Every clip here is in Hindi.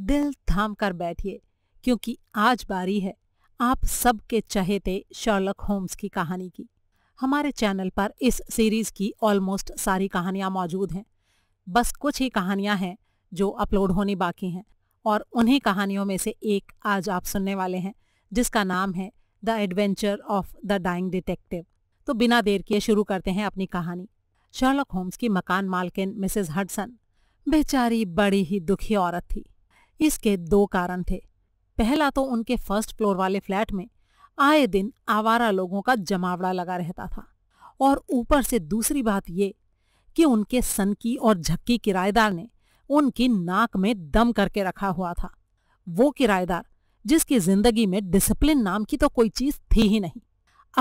दिल थाम कर बैठिए क्योंकि आज बारी है आप सबके चहेते शर्लक होम्स की कहानी की हमारे चैनल पर इस सीरीज की ऑलमोस्ट सारी कहानियाँ मौजूद हैं बस कुछ ही कहानियाँ हैं जो अपलोड होनी बाकी हैं और उन्हीं कहानियों में से एक आज आप सुनने वाले हैं जिसका नाम है the adventure of the dying detective तो बिना देर किए शुरू करते हैं अपनी कहानी शर्लक होम्स की मकान मालकिन मिसेज हडसन बेचारी बड़ी ही दुखी औरत थी इसके दो कारण थे पहला तो उनके फर्स्ट फ्लोर वाले फ्लैट में आए दिन आवारा लोगों का जमावड़ा लगा रहता था और ऊपर से दूसरी बात ये कि उनके सनकी और झक्की किराएदार ने उनकी नाक में दम करके रखा हुआ था वो किराएदार जिसकी जिंदगी में डिसिप्लिन नाम की तो कोई चीज थी ही नहीं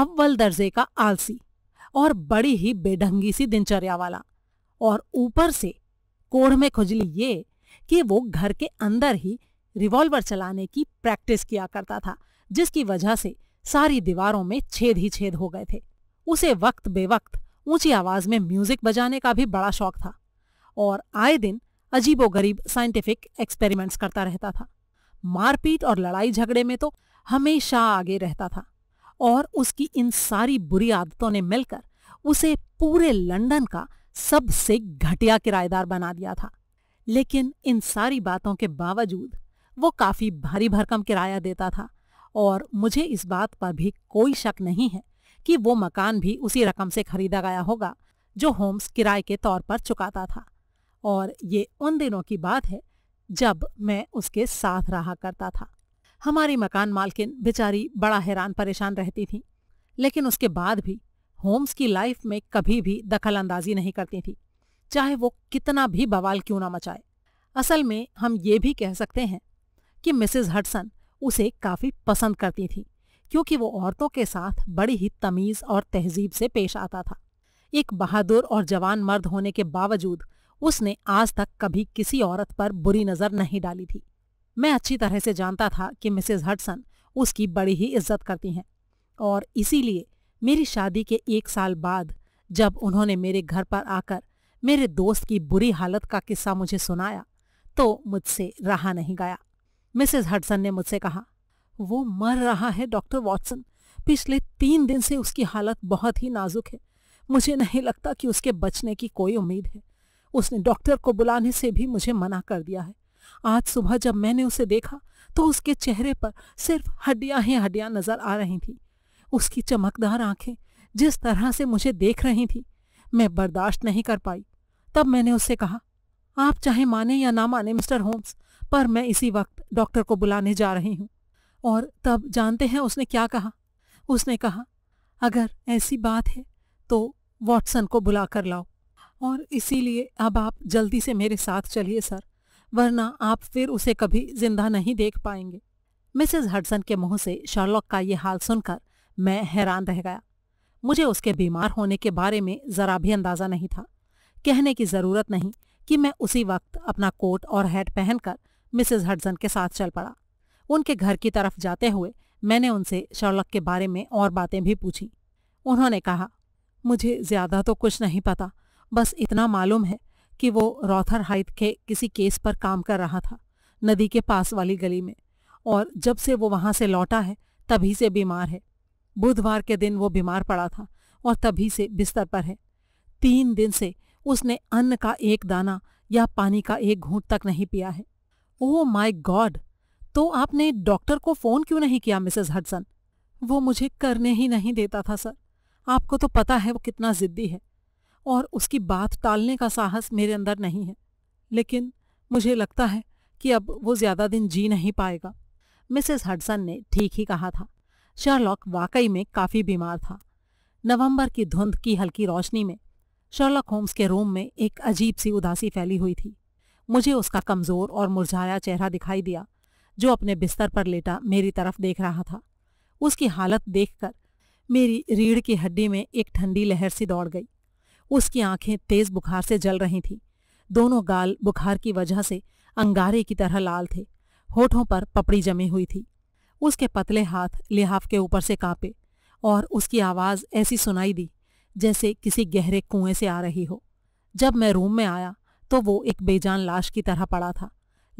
अव्वल दर्जे का आलसी और बड़ी ही बेढंगी सी दिनचर्या वाला और ऊपर से कोढ़ में खुजली ये कि वो घर के अंदर ही रिवॉल्वर चलाने की प्रैक्टिस किया करता था जिसकी वजह से सारी दीवारों में छेद ही छेद हो गए थे उसे वक्त बेवक्त ऊंची आवाज में म्यूजिक बजाने का भी बड़ा शौक था और आए दिन अजीबो गरीब साइंटिफिक एक्सपेरिमेंट्स करता रहता था मारपीट और लड़ाई झगड़े में तो हमेशा आगे रहता था और उसकी इन सारी बुरी आदतों ने मिलकर उसे पूरे लंदन का सबसे घटिया किराएदार बना दिया था लेकिन इन सारी बातों के बावजूद वो काफ़ी भारी भरकम किराया देता था और मुझे इस बात पर भी कोई शक नहीं है कि वो मकान भी उसी रकम से खरीदा गया होगा जो होम्स किराए के तौर पर चुकाता था और ये उन दिनों की बात है जब मैं उसके साथ रहा करता था हमारी मकान मालकिन बेचारी बड़ा हैरान परेशान रहती थी लेकिन उसके बाद भी होम्स की लाइफ में कभी भी दखल अंदाजी नहीं करती थी चाहे वो कितना भी बवाल क्यों ना मचाए असल में हम ये भी कह सकते हैं कि मिसेस हडसन उसे काफ़ी पसंद करती थी क्योंकि वो औरतों के साथ बड़ी ही तमीज़ और तहजीब से पेश आता था एक बहादुर और जवान मर्द होने के बावजूद उसने आज तक कभी किसी औरत पर बुरी नज़र नहीं डाली थी मैं अच्छी तरह से जानता था कि मिसेज हडसन उसकी बड़ी ही इज्जत करती हैं और इसीलिए मेरी शादी के एक साल बाद जब उन्होंने मेरे घर पर आकर मेरे दोस्त की बुरी हालत का किस्सा मुझे सुनाया तो मुझसे रहा नहीं गया मिसेस हडसन ने मुझसे कहा वो मर रहा है डॉक्टर वॉटसन पिछले तीन दिन से उसकी हालत बहुत ही नाजुक है मुझे नहीं लगता कि उसके बचने की कोई उम्मीद है उसने डॉक्टर को बुलाने से भी मुझे मना कर दिया है आज सुबह जब मैंने उसे देखा तो उसके चेहरे पर सिर्फ हड्डियां ही हड्डियां नजर आ रही थीं उसकी चमकदार आंखें जिस तरह से मुझे देख रही थी मैं बर्दाश्त नहीं कर पाई तब मैंने उससे कहा आप चाहे माने या ना माने मिस्टर होम्स पर मैं इसी वक्त डॉक्टर को बुलाने जा रही हूँ और तब जानते हैं उसने क्या कहा उसने कहा अगर ऐसी बात है तो वॉटसन को बुला कर लाओ और इसीलिए अब आप जल्दी से मेरे साथ चलिए सर वरना आप फिर उसे कभी जिंदा नहीं देख पाएंगे मिसेस हडसन के मुंह से शार्लॉक का ये हाल सुनकर मैं हैरान रह गया मुझे उसके बीमार होने के बारे में ज़रा भी अंदाज़ा नहीं था कहने की जरूरत नहीं कि मैं उसी वक्त अपना कोट और हैट पहनकर मिसेस हडसन के साथ चल पड़ा उनके घर की तरफ जाते हुए मैंने उनसे शर्लक के बारे में और बातें भी पूछी उन्होंने कहा मुझे ज़्यादा तो कुछ नहीं पता बस इतना मालूम है कि वो रॉथर हाइट के किसी केस पर काम कर रहा था नदी के पास वाली गली में और जब से वो वहाँ से लौटा है तभी से बीमार है बुधवार के दिन वो बीमार पड़ा था और तभी से बिस्तर पर है तीन दिन से उसने अन्न का एक दाना या पानी का एक घूंट तक नहीं पिया है ओह माय गॉड तो आपने डॉक्टर को फोन क्यों नहीं किया मिसेस हडसन वो मुझे करने ही नहीं देता था सर आपको तो पता है वो कितना जिद्दी है और उसकी बात टालने का साहस मेरे अंदर नहीं है लेकिन मुझे लगता है कि अब वो ज़्यादा दिन जी नहीं पाएगा मिसेस हडसन ने ठीक ही कहा था शार्लॉक वाकई में काफ़ी बीमार था नवंबर की धुंध की हल्की रोशनी में शर्लक होम्स के रूम में एक अजीब सी उदासी फैली हुई थी मुझे उसका कमज़ोर और मुरझाया चेहरा दिखाई दिया जो अपने बिस्तर पर लेटा मेरी तरफ देख रहा था उसकी हालत देखकर मेरी रीढ़ की हड्डी में एक ठंडी लहर सी दौड़ गई उसकी आंखें तेज बुखार से जल रही थीं दोनों गाल बुखार की वजह से अंगारे की तरह लाल थे होठों पर पपड़ी जमी हुई थी उसके पतले हाथ लिहाफ के ऊपर से कांपे और उसकी आवाज़ ऐसी सुनाई दी जैसे किसी गहरे कुएं से आ रही हो जब मैं रूम में आया तो वो एक बेजान लाश की तरह पड़ा था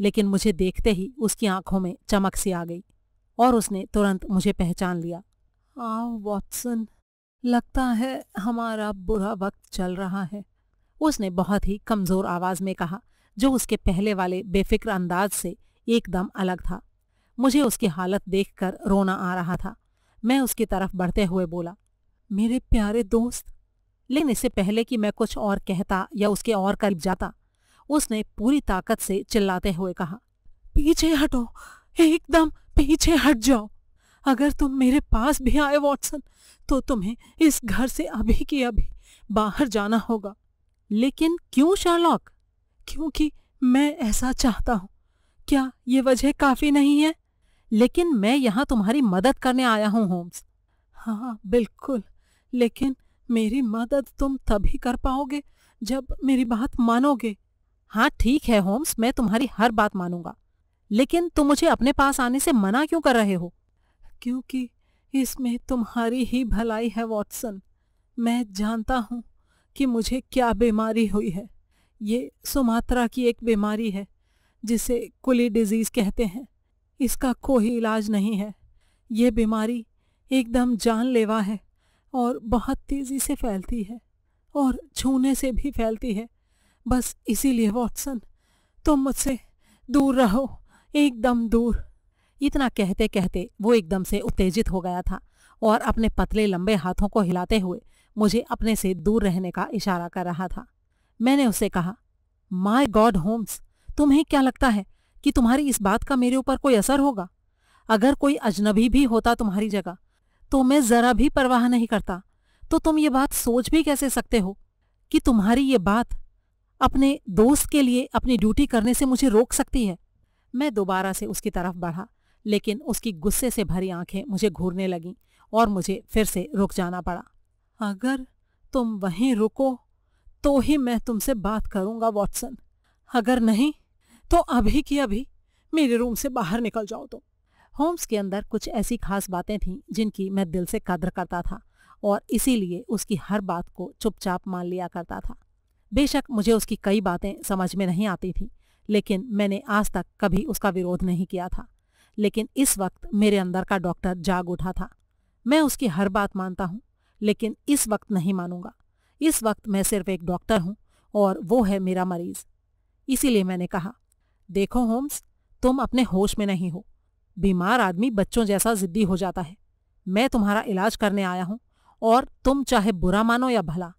लेकिन मुझे देखते ही उसकी आंखों में चमक सी आ गई और उसने तुरंत मुझे पहचान लिया आओ हाँ, वॉटसन लगता है हमारा बुरा वक्त चल रहा है उसने बहुत ही कमज़ोर आवाज़ में कहा जो उसके पहले वाले बेफिक्र अंदाज से एकदम अलग था मुझे उसकी हालत देखकर रोना आ रहा था मैं उसकी तरफ बढ़ते हुए बोला मेरे प्यारे दोस्त लेकिन इससे पहले कि मैं कुछ और कहता या उसके और करीब जाता उसने पूरी ताकत से चिल्लाते हुए कहा पीछे हटो एकदम पीछे हट जाओ अगर तुम मेरे पास भी आए वॉटसन तो तुम्हें इस घर से अभी की अभी बाहर जाना होगा लेकिन क्यों शार्लॉक क्योंकि मैं ऐसा चाहता हूँ क्या ये वजह काफ़ी नहीं है लेकिन मैं यहाँ तुम्हारी मदद करने आया हूँ होम्स हाँ बिल्कुल लेकिन मेरी मदद तुम तभी कर पाओगे जब मेरी बात मानोगे हाँ ठीक है होम्स मैं तुम्हारी हर बात मानूंगा लेकिन तुम मुझे अपने पास आने से मना क्यों कर रहे हो क्योंकि इसमें तुम्हारी ही भलाई है वॉटसन मैं जानता हूँ कि मुझे क्या बीमारी हुई है ये सुमात्रा की एक बीमारी है जिसे कुली डिजीज़ कहते हैं इसका कोई इलाज नहीं है ये बीमारी एकदम जानलेवा है और बहुत तेज़ी से फैलती है और छूने से भी फैलती है बस इसीलिए वॉटसन तुम मुझसे दूर रहो एकदम दूर इतना कहते कहते वो एकदम से उत्तेजित हो गया था और अपने पतले लंबे हाथों को हिलाते हुए मुझे अपने से दूर रहने का इशारा कर रहा था मैंने उसे कहा माई गॉड होम्स तुम्हें क्या लगता है कि तुम्हारी इस बात का मेरे ऊपर कोई असर होगा अगर कोई अजनबी भी होता तुम्हारी जगह तो मैं जरा भी परवाह नहीं करता तो तुम ये बात सोच भी कैसे सकते हो कि तुम्हारी ये बात अपने दोस्त के लिए अपनी ड्यूटी करने से मुझे रोक सकती है मैं दोबारा से उसकी तरफ बढ़ा लेकिन उसकी गुस्से से भरी आंखें मुझे घूरने लगीं और मुझे फिर से रुक जाना पड़ा अगर तुम वहीं रुको तो ही मैं तुमसे बात करूंगा वॉटसन अगर नहीं तो अभी की अभी मेरे रूम से बाहर निकल जाओ तुम तो। होम्स के अंदर कुछ ऐसी खास बातें थीं जिनकी मैं दिल से कद्र करता था और इसीलिए उसकी हर बात को चुपचाप मान लिया करता था बेशक मुझे उसकी कई बातें समझ में नहीं आती थीं लेकिन मैंने आज तक कभी उसका विरोध नहीं किया था लेकिन इस वक्त मेरे अंदर का डॉक्टर जाग उठा था मैं उसकी हर बात मानता हूँ लेकिन इस वक्त नहीं मानूंगा इस वक्त मैं सिर्फ एक डॉक्टर हूँ और वो है मेरा मरीज इसीलिए मैंने कहा देखो होम्स तुम अपने होश में नहीं हो बीमार आदमी बच्चों जैसा जिद्दी हो जाता है मैं तुम्हारा इलाज करने आया हूं और तुम चाहे बुरा मानो या भला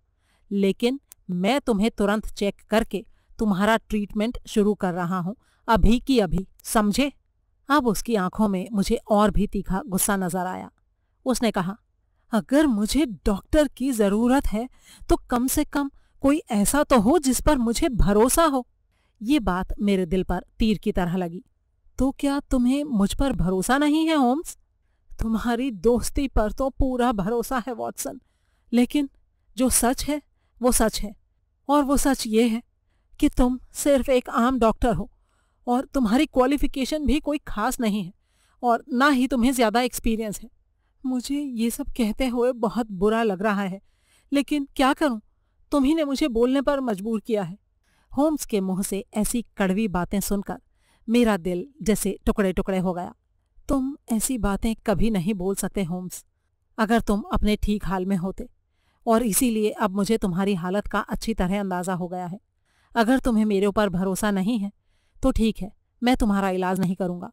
लेकिन मैं तुम्हें तुरंत चेक करके तुम्हारा ट्रीटमेंट शुरू कर रहा हूं अभी की अभी समझे अब उसकी आंखों में मुझे और भी तीखा गुस्सा नजर आया उसने कहा अगर मुझे डॉक्टर की जरूरत है तो कम से कम कोई ऐसा तो हो जिस पर मुझे भरोसा हो ये बात मेरे दिल पर तीर की तरह लगी तो क्या तुम्हें मुझ पर भरोसा नहीं है होम्स तुम्हारी दोस्ती पर तो पूरा भरोसा है वॉटसन लेकिन जो सच है वो सच है और वो सच ये है कि तुम सिर्फ एक आम डॉक्टर हो और तुम्हारी क्वालिफिकेशन भी कोई खास नहीं है और ना ही तुम्हें ज़्यादा एक्सपीरियंस है मुझे ये सब कहते हुए बहुत बुरा लग रहा है लेकिन क्या करूं तुम्ही ने मुझे बोलने पर मजबूर किया है होम्स के मुंह से ऐसी कड़वी बातें सुनकर मेरा दिल जैसे टुकड़े टुकड़े हो गया तुम ऐसी बातें कभी नहीं बोल सकते होम्स अगर तुम अपने ठीक हाल में होते और इसीलिए अब मुझे तुम्हारी हालत का अच्छी तरह अंदाज़ा हो गया है अगर तुम्हें मेरे ऊपर भरोसा नहीं है तो ठीक है मैं तुम्हारा इलाज नहीं करूँगा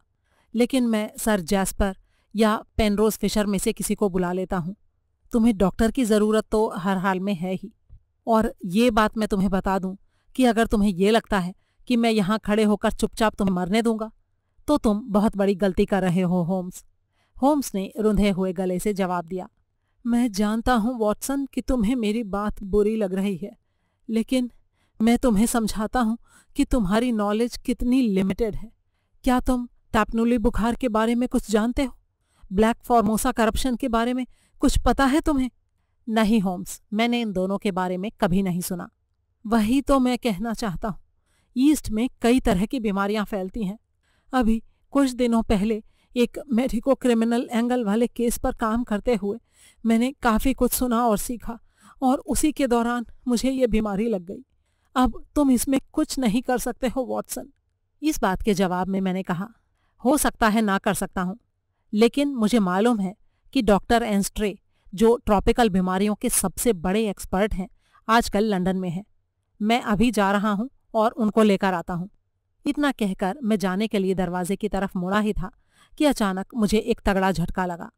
लेकिन मैं सर जैस्पर या पेनरोज फिशर में से किसी को बुला लेता हूँ तुम्हें डॉक्टर की ज़रूरत तो हर हाल में है ही और ये बात मैं तुम्हें बता दूँ कि अगर तुम्हें ये लगता है कि मैं यहाँ खड़े होकर चुपचाप तुम्हें मरने दूंगा तो तुम बहुत बड़ी गलती कर रहे हो होम्स होम्स ने रुंधे हुए गले से जवाब दिया मैं जानता हूँ वॉटसन कि तुम्हें मेरी बात बुरी लग रही है लेकिन मैं तुम्हें समझाता हूँ कि तुम्हारी नॉलेज कितनी लिमिटेड है क्या तुम टैपनोली बुखार के बारे में कुछ जानते हो ब्लैक फॉर्मोसा करप्शन के बारे में कुछ पता है तुम्हें नहीं होम्स मैंने इन दोनों के बारे में कभी नहीं सुना वही तो मैं कहना चाहता हूँ ईस्ट में कई तरह की बीमारियां फैलती हैं अभी कुछ दिनों पहले एक मेडिको क्रिमिनल एंगल वाले केस पर काम करते हुए मैंने काफ़ी कुछ सुना और सीखा और उसी के दौरान मुझे ये बीमारी लग गई अब तुम इसमें कुछ नहीं कर सकते हो वॉटसन इस बात के जवाब में मैंने कहा हो सकता है ना कर सकता हूँ लेकिन मुझे मालूम है कि डॉक्टर एंस्ट्रे जो ट्रॉपिकल बीमारियों के सबसे बड़े एक्सपर्ट हैं आजकल लंदन में हैं मैं अभी जा रहा हूँ और उनको लेकर आता हूँ इतना कहकर मैं जाने के लिए दरवाजे की तरफ मुड़ा ही था कि अचानक मुझे एक तगड़ा झटका लगा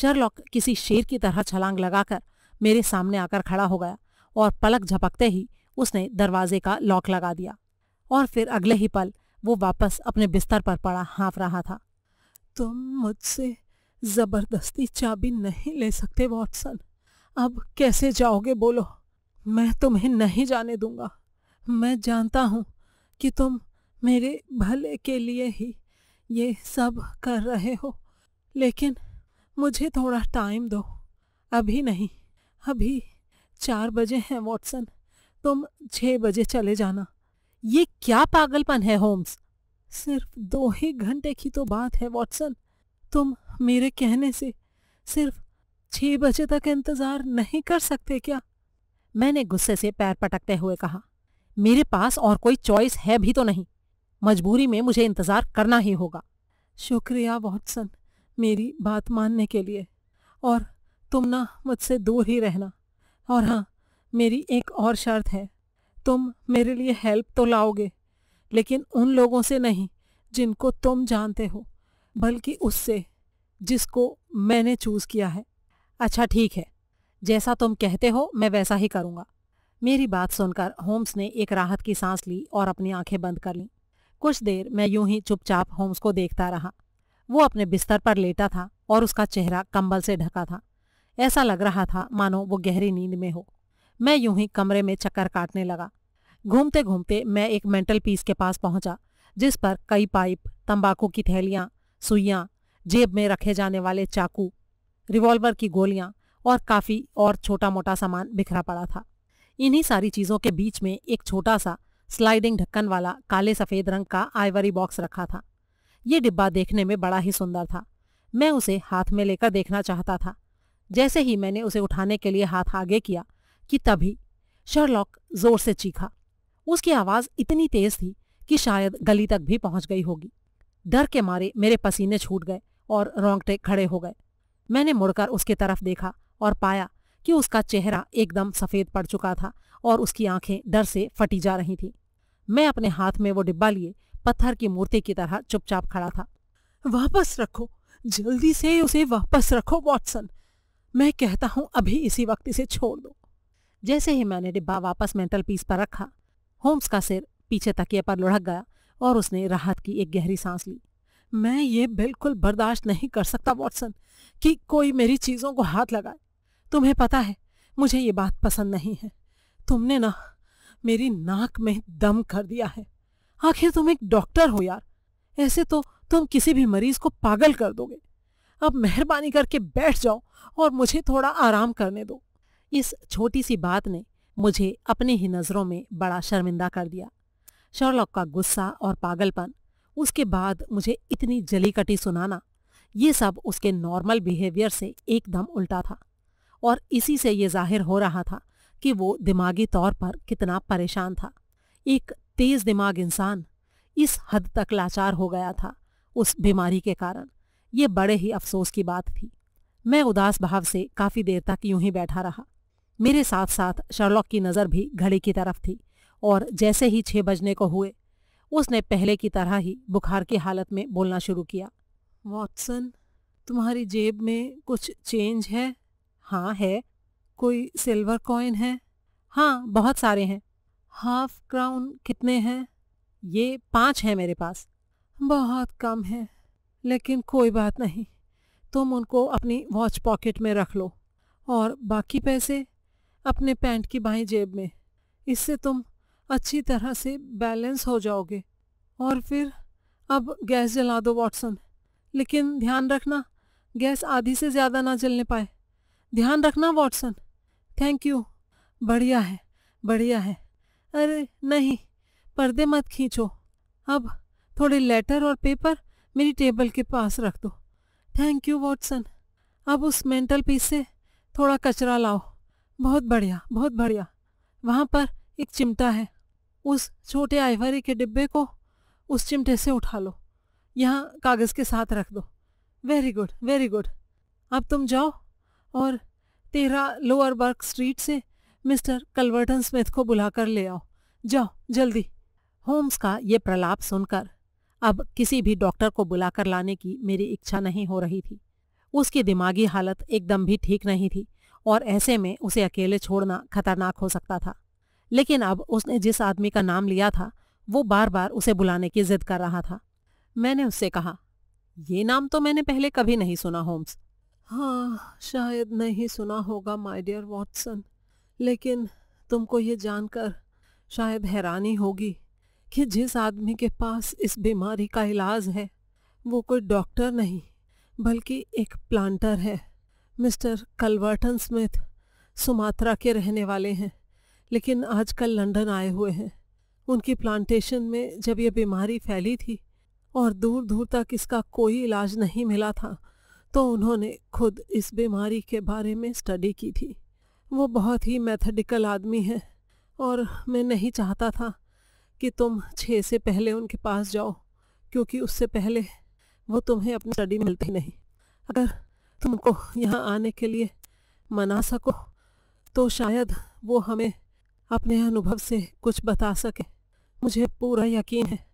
शर्लॉक किसी शेर की तरह छलांग लगाकर मेरे सामने आकर खड़ा हो गया और पलक झपकते ही उसने दरवाजे का लॉक लगा दिया और फिर अगले ही पल वो वापस अपने बिस्तर पर पड़ा हाँफ रहा था तुम मुझसे जबरदस्ती चाबी नहीं ले सकते वॉटसन अब कैसे जाओगे बोलो मैं तुम्हें नहीं जाने दूंगा मैं जानता हूँ कि तुम मेरे भले के लिए ही ये सब कर रहे हो लेकिन मुझे थोड़ा टाइम दो अभी नहीं अभी चार बजे हैं वॉटसन तुम छः बजे चले जाना ये क्या पागलपन है होम्स सिर्फ दो ही घंटे की तो बात है वॉटसन तुम मेरे कहने से सिर्फ छः बजे तक इंतज़ार नहीं कर सकते क्या मैंने गुस्से से पैर पटकते हुए कहा मेरे पास और कोई चॉइस है भी तो नहीं मजबूरी में मुझे इंतज़ार करना ही होगा शुक्रिया वॉटसन मेरी बात मानने के लिए और तुम ना मुझसे दूर ही रहना और हाँ मेरी एक और शर्त है तुम मेरे लिए हेल्प तो लाओगे लेकिन उन लोगों से नहीं जिनको तुम जानते हो बल्कि उससे जिसको मैंने चूज़ किया है अच्छा ठीक है जैसा तुम कहते हो मैं वैसा ही करूँगा मेरी बात सुनकर होम्स ने एक राहत की सांस ली और अपनी आंखें बंद कर लीं कुछ देर मैं यूं ही चुपचाप होम्स को देखता रहा वो अपने बिस्तर पर लेटा था और उसका चेहरा कंबल से ढका था ऐसा लग रहा था मानो वो गहरी नींद में हो मैं यूं ही कमरे में चक्कर काटने लगा घूमते घूमते मैं एक मेंटल पीस के पास पहुंचा जिस पर कई पाइप तंबाकू की थैलियां सुइयां जेब में रखे जाने वाले चाकू रिवॉल्वर की गोलियां और काफ़ी और छोटा मोटा सामान बिखरा पड़ा था इन्हीं सारी चीज़ों के बीच में एक छोटा सा स्लाइडिंग ढक्कन वाला काले सफ़ेद रंग का आइवरी बॉक्स रखा था ये डिब्बा देखने में बड़ा ही सुंदर था मैं उसे हाथ में लेकर देखना चाहता था जैसे ही मैंने उसे उठाने के लिए हाथ आगे किया कि तभी शर्लॉक जोर से चीखा उसकी आवाज़ इतनी तेज़ थी कि शायद गली तक भी पहुंच गई होगी डर के मारे मेरे पसीने छूट गए और रोंगटे खड़े हो गए मैंने मुड़कर उसके तरफ देखा और पाया कि उसका चेहरा एकदम सफ़ेद पड़ चुका था और उसकी आंखें डर से फटी जा रही थीं मैं अपने हाथ में वो डिब्बा लिए पत्थर की मूर्ति की तरह चुपचाप खड़ा था वापस रखो जल्दी से उसे वापस रखो वॉटसन मैं कहता हूं अभी इसी वक्त इसे छोड़ दो जैसे ही मैंने डिब्बा वापस मेंटल पीस पर रखा होम्स का सिर पीछे तकिए पर लुढ़क गया और उसने राहत की एक गहरी सांस ली मैं ये बिल्कुल बर्दाश्त नहीं कर सकता वॉटसन कि कोई मेरी चीज़ों को हाथ लगाए तुम्हें पता है मुझे ये बात पसंद नहीं है तुमने ना मेरी नाक में दम कर दिया है आखिर तुम एक डॉक्टर हो यार ऐसे तो तुम किसी भी मरीज को पागल कर दोगे अब मेहरबानी करके बैठ जाओ और मुझे थोड़ा आराम करने दो इस छोटी सी बात ने मुझे अपनी ही नज़रों में बड़ा शर्मिंदा कर दिया शर्लॉक का गुस्सा और पागलपन उसके बाद मुझे इतनी जली कटी सुनाना ये सब उसके नॉर्मल बिहेवियर से एकदम उल्टा था और इसी से ये जाहिर हो रहा था कि वो दिमागी तौर पर कितना परेशान था एक तेज दिमाग इंसान इस हद तक लाचार हो गया था उस बीमारी के कारण ये बड़े ही अफसोस की बात थी मैं उदास भाव से काफ़ी देर तक यूं ही बैठा रहा मेरे साथ साथ शर्लॉक की नज़र भी घड़ी की तरफ थी और जैसे ही छः बजने को हुए उसने पहले की तरह ही बुखार की हालत में बोलना शुरू किया वॉटसन तुम्हारी जेब में कुछ चेंज है हाँ है कोई सिल्वर कॉइन है हाँ बहुत सारे हैं हाफ क्राउन कितने हैं ये पाँच हैं मेरे पास बहुत कम है लेकिन कोई बात नहीं तुम उनको अपनी वॉच पॉकेट में रख लो और बाकी पैसे अपने पैंट की बाई जेब में इससे तुम अच्छी तरह से बैलेंस हो जाओगे और फिर अब गैस जला दो वॉटसन लेकिन ध्यान रखना गैस आधी से ज़्यादा ना जलने पाए ध्यान रखना वॉटसन थैंक यू बढ़िया है बढ़िया है अरे नहीं पर्दे मत खींचो अब थोड़े लेटर और पेपर मेरी टेबल के पास रख दो थैंक यू वॉटसन अब उस मेंटल पीस से थोड़ा कचरा लाओ बहुत बढ़िया बहुत बढ़िया वहाँ पर एक चिमटा है उस छोटे आइवरी के डिब्बे को उस चिमटे से उठा लो यहाँ कागज़ के साथ रख दो वेरी गुड वेरी गुड अब तुम जाओ और तेरा लोअर बर्क स्ट्रीट से मिस्टर कलवर्टन स्मिथ को बुलाकर ले आओ जाओ जल्दी होम्स का ये प्रलाप सुनकर अब किसी भी डॉक्टर को बुलाकर लाने की मेरी इच्छा नहीं हो रही थी उसकी दिमागी हालत एकदम भी ठीक नहीं थी और ऐसे में उसे अकेले छोड़ना खतरनाक हो सकता था लेकिन अब उसने जिस आदमी का नाम लिया था वो बार बार उसे बुलाने की जिद कर रहा था मैंने उससे कहा यह नाम तो मैंने पहले कभी नहीं सुना होम्स हाँ शायद नहीं सुना होगा माय डियर वॉटसन लेकिन तुमको ये जानकर शायद हैरानी होगी कि जिस आदमी के पास इस बीमारी का इलाज है वो कोई डॉक्टर नहीं बल्कि एक प्लांटर है मिस्टर कलवर्टन स्मिथ सुमात्रा के रहने वाले हैं लेकिन आजकल लंदन आए हुए हैं उनकी प्लांटेशन में जब यह बीमारी फैली थी और दूर दूर तक इसका कोई इलाज नहीं मिला था तो उन्होंने खुद इस बीमारी के बारे में स्टडी की थी वो बहुत ही मैथडिकल आदमी है और मैं नहीं चाहता था कि तुम छः से पहले उनके पास जाओ क्योंकि उससे पहले वो तुम्हें अपनी स्टडी में मिलती नहीं अगर तुमको यहाँ आने के लिए मना सको तो शायद वो हमें अपने अनुभव से कुछ बता सके मुझे पूरा यकीन है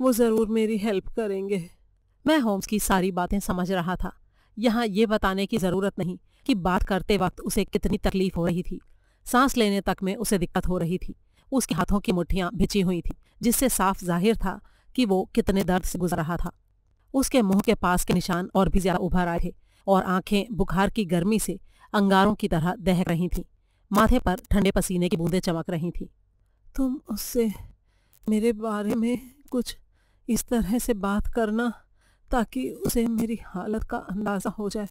वो ज़रूर मेरी हेल्प करेंगे मैं होम्स की सारी बातें समझ रहा था यहाँ ये बताने की ज़रूरत नहीं कि बात करते वक्त उसे कितनी तकलीफ हो रही थी सांस लेने तक में उसे दिक्कत हो रही थी उसके हाथों की मुठ्ठियाँ भिची हुई थी जिससे साफ जाहिर था कि वो कितने दर्द से गुजर रहा था उसके मुंह के पास के निशान और भी ज़्यादा उभर आए थे और आंखें बुखार की गर्मी से अंगारों की तरह दहक रही थीं माथे पर ठंडे पसीने की बूंदें चमक रही थीं तुम उससे मेरे बारे में कुछ इस तरह से बात करना ताकि उसे मेरी हालत का अंदाज़ा हो जाए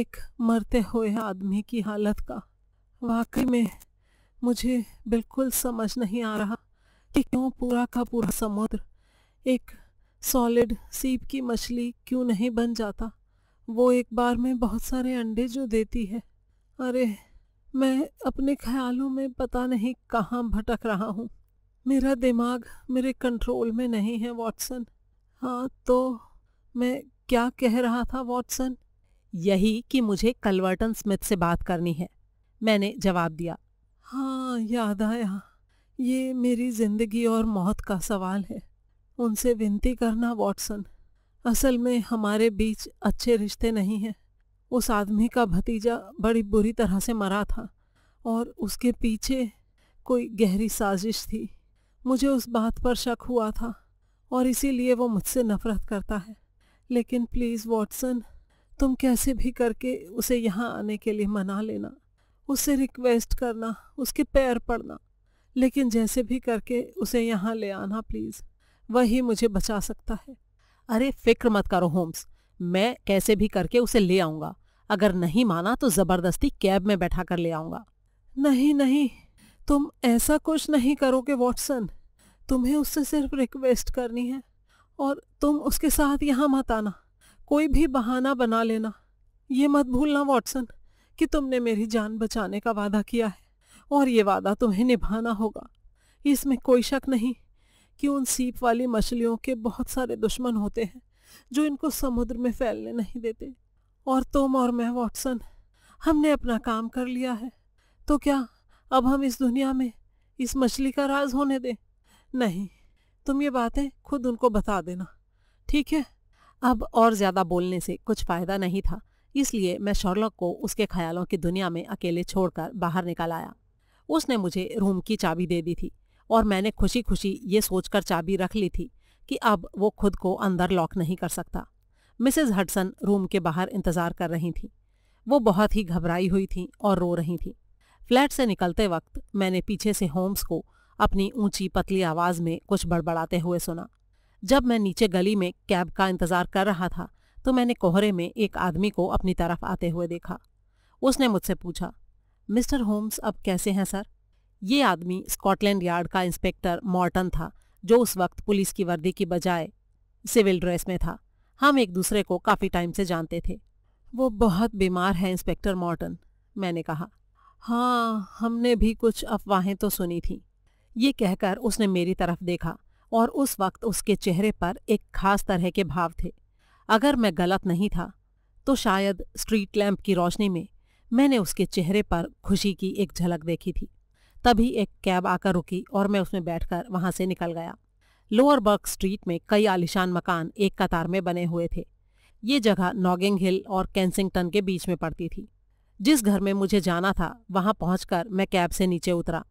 एक मरते हुए आदमी की हालत का वाकई में मुझे बिल्कुल समझ नहीं आ रहा कि क्यों पूरा का पूरा समुद्र एक सॉलिड सीप की मछली क्यों नहीं बन जाता वो एक बार में बहुत सारे अंडे जो देती है अरे मैं अपने ख्यालों में पता नहीं कहाँ भटक रहा हूँ मेरा दिमाग मेरे कंट्रोल में नहीं है वॉटसन हाँ तो मैं क्या कह रहा था वॉटसन यही कि मुझे कलवर्टन स्मिथ से बात करनी है मैंने जवाब दिया हाँ याद आया ये मेरी जिंदगी और मौत का सवाल है उनसे विनती करना वॉटसन असल में हमारे बीच अच्छे रिश्ते नहीं हैं उस आदमी का भतीजा बड़ी बुरी तरह से मरा था और उसके पीछे कोई गहरी साजिश थी मुझे उस बात पर शक हुआ था और इसीलिए वो मुझसे नफरत करता है लेकिन प्लीज़ वॉटसन तुम कैसे भी करके उसे यहाँ आने के लिए मना लेना उसे रिक्वेस्ट करना उसके पैर पड़ना लेकिन जैसे भी करके उसे यहाँ ले आना प्लीज़ वही मुझे बचा सकता है अरे फिक्र मत करो होम्स मैं कैसे भी करके उसे ले आऊँगा अगर नहीं माना तो ज़बरदस्ती कैब में बैठा कर ले आऊँगा नहीं नहीं तुम ऐसा कुछ नहीं करोगे वॉटसन तुम्हें उससे सिर्फ रिक्वेस्ट करनी है और तुम उसके साथ यहाँ मत आना कोई भी बहाना बना लेना ये मत भूलना वॉटसन कि तुमने मेरी जान बचाने का वादा किया है और ये वादा तुम्हें निभाना होगा इसमें कोई शक नहीं कि उन सीप वाली मछलियों के बहुत सारे दुश्मन होते हैं जो इनको समुद्र में फैलने नहीं देते और तुम और मैं वॉटसन हमने अपना काम कर लिया है तो क्या अब हम इस दुनिया में इस मछली का राज होने दें नहीं तुम ये बातें खुद उनको बता देना ठीक है अब और ज़्यादा बोलने से कुछ फ़ायदा नहीं था इसलिए मैं शॉर्लॉक को उसके ख्यालों की दुनिया में अकेले छोड़कर बाहर निकल आया उसने मुझे रूम की चाबी दे दी थी और मैंने खुशी खुशी ये सोचकर चाबी रख ली थी कि अब वो खुद को अंदर लॉक नहीं कर सकता मिसेज हडसन रूम के बाहर इंतज़ार कर रही थी वो बहुत ही घबराई हुई थी और रो रही थी फ्लैट से निकलते वक्त मैंने पीछे से होम्स को अपनी ऊंची पतली आवाज में कुछ बड़बड़ाते हुए सुना जब मैं नीचे गली में कैब का इंतजार कर रहा था तो मैंने कोहरे में एक आदमी को अपनी तरफ आते हुए देखा उसने मुझसे पूछा मिस्टर होम्स अब कैसे हैं सर ये आदमी स्कॉटलैंड यार्ड का इंस्पेक्टर मॉर्टन था जो उस वक्त पुलिस की वर्दी की बजाय सिविल ड्रेस में था हम एक दूसरे को काफ़ी टाइम से जानते थे वो बहुत बीमार है इंस्पेक्टर मॉर्टन मैंने कहा हाँ हमने भी कुछ अफवाहें तो सुनी थीं ये कहकर उसने मेरी तरफ देखा और उस वक्त उसके चेहरे पर एक खास तरह के भाव थे अगर मैं गलत नहीं था तो शायद स्ट्रीट लैंप की रोशनी में मैंने उसके चेहरे पर खुशी की एक झलक देखी थी तभी एक कैब आकर रुकी और मैं उसमें बैठकर वहां से निकल गया लोअर बर्ग स्ट्रीट में कई आलिशान मकान एक कतार में बने हुए थे ये जगह नॉगिंग हिल और कैंसिंगटन के बीच में पड़ती थी जिस घर में मुझे जाना था वहां पहुंचकर मैं कैब से नीचे उतरा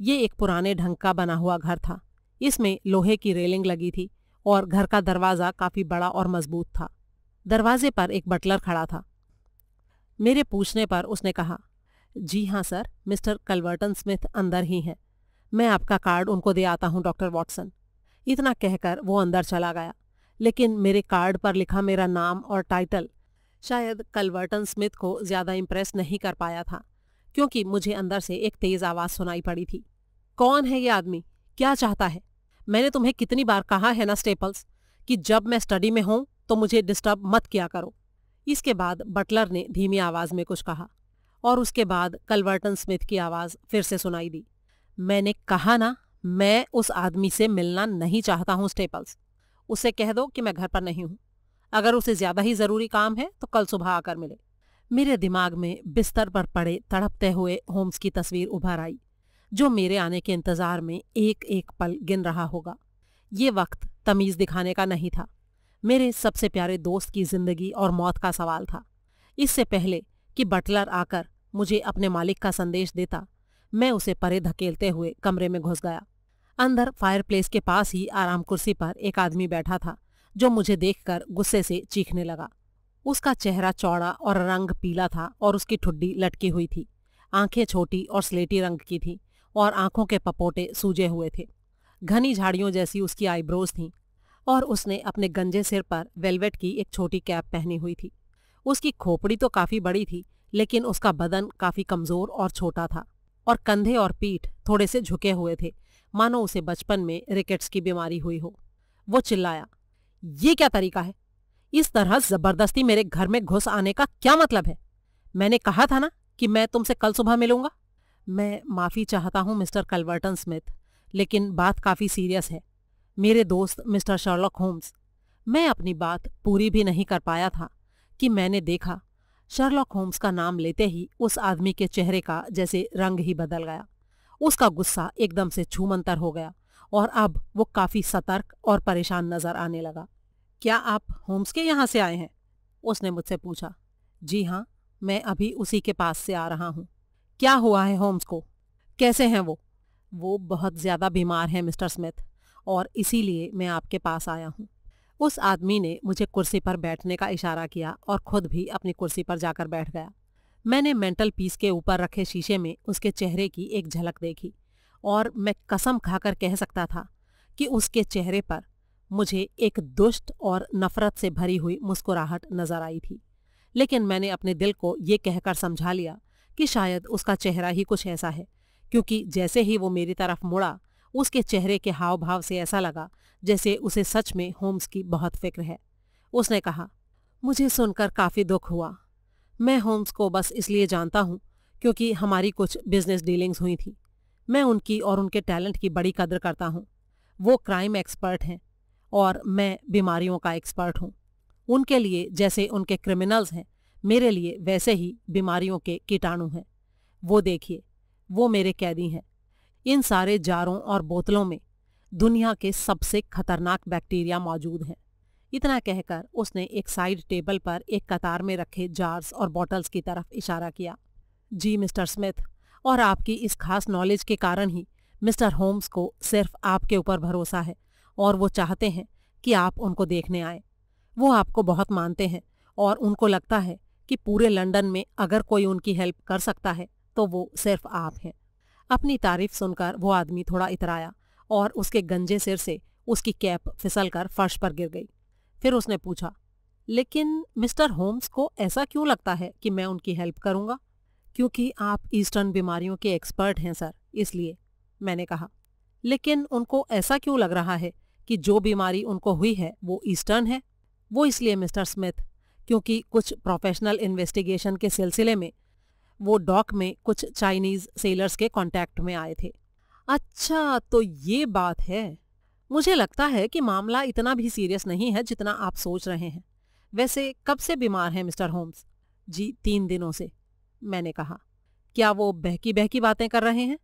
ये एक पुराने ढंग का बना हुआ घर था इसमें लोहे की रेलिंग लगी थी और घर का दरवाज़ा काफ़ी बड़ा और मजबूत था दरवाजे पर एक बटलर खड़ा था मेरे पूछने पर उसने कहा जी हाँ सर मिस्टर कलवर्टन स्मिथ अंदर ही हैं मैं आपका कार्ड उनको दे आता हूँ डॉक्टर वॉटसन इतना कहकर वो अंदर चला गया लेकिन मेरे कार्ड पर लिखा मेरा नाम और टाइटल शायद कलवर्टन स्मिथ को ज़्यादा इम्प्रेस नहीं कर पाया था क्योंकि मुझे अंदर से एक तेज आवाज सुनाई पड़ी थी कौन है ये आदमी क्या चाहता है मैंने तुम्हें कितनी बार कहा है ना स्टेपल्स कि जब मैं स्टडी में हूं तो मुझे डिस्टर्ब मत किया करो इसके बाद बटलर ने धीमी आवाज में कुछ कहा और उसके बाद कलवर्टन स्मिथ की आवाज फिर से सुनाई दी मैंने कहा ना मैं उस आदमी से मिलना नहीं चाहता हूं स्टेपल्स उसे कह दो कि मैं घर पर नहीं हूं अगर उसे ज्यादा ही जरूरी काम है तो कल सुबह आकर मिले मेरे दिमाग में बिस्तर पर पड़े तड़पते हुए होम्स की तस्वीर उभर आई जो मेरे आने के इंतजार में एक एक पल गिन रहा होगा ये वक्त तमीज़ दिखाने का नहीं था मेरे सबसे प्यारे दोस्त की जिंदगी और मौत का सवाल था इससे पहले कि बटलर आकर मुझे अपने मालिक का संदेश देता मैं उसे परे धकेलते हुए कमरे में घुस गया अंदर फायरप्लेस के पास ही आराम कुर्सी पर एक आदमी बैठा था जो मुझे देखकर गुस्से से चीखने लगा उसका चेहरा चौड़ा और रंग पीला था और उसकी ठुड्डी लटकी हुई थी आंखें छोटी और स्लेटी रंग की थीं और आंखों के पपोटे सूजे हुए थे घनी झाड़ियों जैसी उसकी आईब्रोज थीं और उसने अपने गंजे सिर पर वेलवेट की एक छोटी कैप पहनी हुई थी उसकी खोपड़ी तो काफ़ी बड़ी थी लेकिन उसका बदन काफ़ी कमज़ोर और छोटा था और कंधे और पीठ थोड़े से झुके हुए थे मानो उसे बचपन में रिकेट्स की बीमारी हुई हो वो चिल्लाया ये क्या तरीका है इस तरह जबरदस्ती मेरे घर में घुस आने का क्या मतलब है मैंने कहा था ना कि मैं तुमसे कल सुबह मिलूंगा मैं माफ़ी चाहता हूँ मिस्टर कलवर्टन स्मिथ लेकिन बात काफ़ी सीरियस है मेरे दोस्त मिस्टर शर्लॉक होम्स मैं अपनी बात पूरी भी नहीं कर पाया था कि मैंने देखा शर्लॉक होम्स का नाम लेते ही उस आदमी के चेहरे का जैसे रंग ही बदल गया उसका गुस्सा एकदम से छूमंतर हो गया और अब वो काफ़ी सतर्क और परेशान नज़र आने लगा क्या आप होम्स के यहाँ से आए हैं उसने मुझसे पूछा जी हाँ मैं अभी उसी के पास से आ रहा हूँ क्या हुआ है होम्स को कैसे हैं वो वो बहुत ज़्यादा बीमार हैं मिस्टर स्मिथ और इसीलिए मैं आपके पास आया हूँ उस आदमी ने मुझे कुर्सी पर बैठने का इशारा किया और खुद भी अपनी कुर्सी पर जाकर बैठ गया मैंने मेंटल पीस के ऊपर रखे शीशे में उसके चेहरे की एक झलक देखी और मैं कसम खाकर कह सकता था कि उसके चेहरे पर मुझे एक दुष्ट और नफरत से भरी हुई मुस्कुराहट नजर आई थी लेकिन मैंने अपने दिल को ये कहकर समझा लिया कि शायद उसका चेहरा ही कुछ ऐसा है क्योंकि जैसे ही वो मेरी तरफ मुड़ा उसके चेहरे के हाव भाव से ऐसा लगा जैसे उसे सच में होम्स की बहुत फिक्र है उसने कहा मुझे सुनकर काफ़ी दुख हुआ मैं होम्स को बस इसलिए जानता हूँ क्योंकि हमारी कुछ बिजनेस डीलिंग्स हुई थी मैं उनकी और उनके टैलेंट की बड़ी कदर करता हूँ वो क्राइम एक्सपर्ट हैं और मैं बीमारियों का एक्सपर्ट हूँ उनके लिए जैसे उनके क्रिमिनल्स हैं मेरे लिए वैसे ही बीमारियों के कीटाणु हैं वो देखिए वो मेरे कैदी हैं इन सारे जारों और बोतलों में दुनिया के सबसे खतरनाक बैक्टीरिया मौजूद हैं इतना कहकर उसने एक साइड टेबल पर एक कतार में रखे जार्स और बॉटल्स की तरफ इशारा किया जी मिस्टर स्मिथ और आपकी इस खास नॉलेज के कारण ही मिस्टर होम्स को सिर्फ आपके ऊपर भरोसा है और वो चाहते हैं कि आप उनको देखने आए वो आपको बहुत मानते हैं और उनको लगता है कि पूरे लंदन में अगर कोई उनकी हेल्प कर सकता है तो वो सिर्फ आप हैं अपनी तारीफ सुनकर वो आदमी थोड़ा इतराया और उसके गंजे सिर से उसकी कैप फिसल कर फर्श पर गिर गई फिर उसने पूछा लेकिन मिस्टर होम्स को ऐसा क्यों लगता है कि मैं उनकी हेल्प करूंगा क्योंकि आप ईस्टर्न बीमारियों के एक्सपर्ट हैं सर इसलिए मैंने कहा लेकिन उनको ऐसा क्यों लग रहा है कि जो बीमारी उनको हुई है वो ईस्टर्न है वो इसलिए मिस्टर स्मिथ क्योंकि कुछ प्रोफेशनल इन्वेस्टिगेशन के सिलसिले में वो डॉक में कुछ चाइनीज सेलर्स के कांटेक्ट में आए थे अच्छा तो ये बात है मुझे लगता है कि मामला इतना भी सीरियस नहीं है जितना आप सोच रहे हैं वैसे कब से बीमार हैं मिस्टर होम्स जी तीन दिनों से मैंने कहा क्या वो बहकी बहकी बातें कर रहे हैं